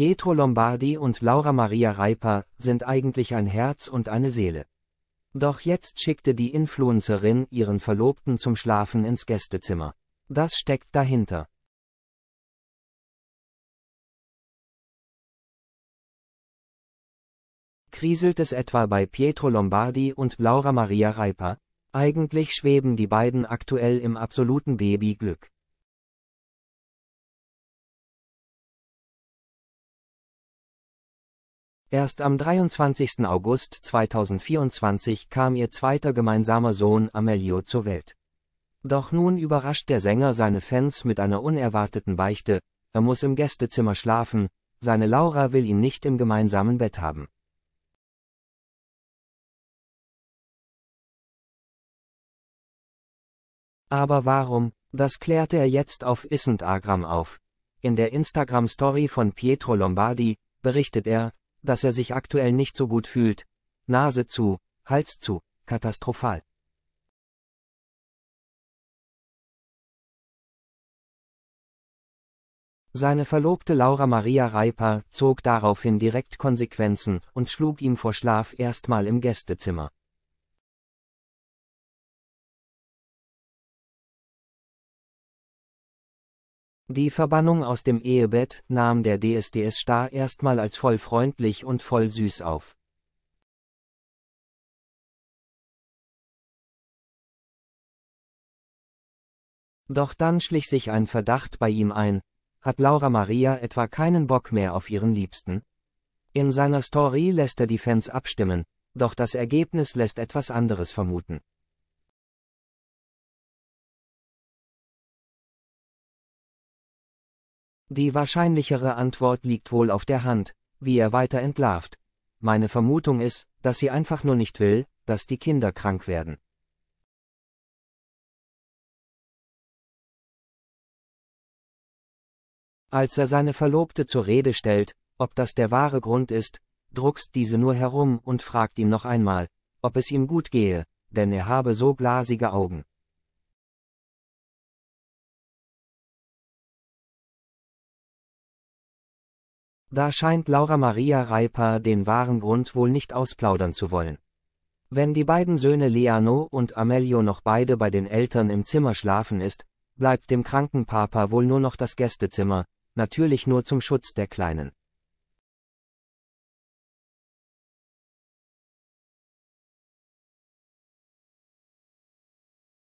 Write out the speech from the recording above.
Pietro Lombardi und Laura Maria Reiper sind eigentlich ein Herz und eine Seele. Doch jetzt schickte die Influencerin ihren Verlobten zum Schlafen ins Gästezimmer. Das steckt dahinter. Kriselt es etwa bei Pietro Lombardi und Laura Maria Reiper? Eigentlich schweben die beiden aktuell im absoluten Babyglück. Erst am 23. August 2024 kam ihr zweiter gemeinsamer Sohn Amelio zur Welt. Doch nun überrascht der Sänger seine Fans mit einer unerwarteten Beichte, er muss im Gästezimmer schlafen, seine Laura will ihn nicht im gemeinsamen Bett haben. Aber warum, das klärte er jetzt auf Isentagram auf. In der Instagram-Story von Pietro Lombardi berichtet er, dass er sich aktuell nicht so gut fühlt. Nase zu, Hals zu, katastrophal. Seine Verlobte Laura Maria Reiper zog daraufhin direkt Konsequenzen und schlug ihm vor Schlaf erstmal im Gästezimmer. Die Verbannung aus dem Ehebett nahm der DSDS-Star erstmal als voll freundlich und voll süß auf. Doch dann schlich sich ein Verdacht bei ihm ein, hat Laura Maria etwa keinen Bock mehr auf ihren Liebsten? In seiner Story lässt er die Fans abstimmen, doch das Ergebnis lässt etwas anderes vermuten. Die wahrscheinlichere Antwort liegt wohl auf der Hand, wie er weiter entlarvt. Meine Vermutung ist, dass sie einfach nur nicht will, dass die Kinder krank werden. Als er seine Verlobte zur Rede stellt, ob das der wahre Grund ist, druckst diese nur herum und fragt ihn noch einmal, ob es ihm gut gehe, denn er habe so glasige Augen. Da scheint Laura Maria Reiper den wahren Grund wohl nicht ausplaudern zu wollen. Wenn die beiden Söhne Liano und Amelio noch beide bei den Eltern im Zimmer schlafen ist, bleibt dem kranken Papa wohl nur noch das Gästezimmer, natürlich nur zum Schutz der Kleinen.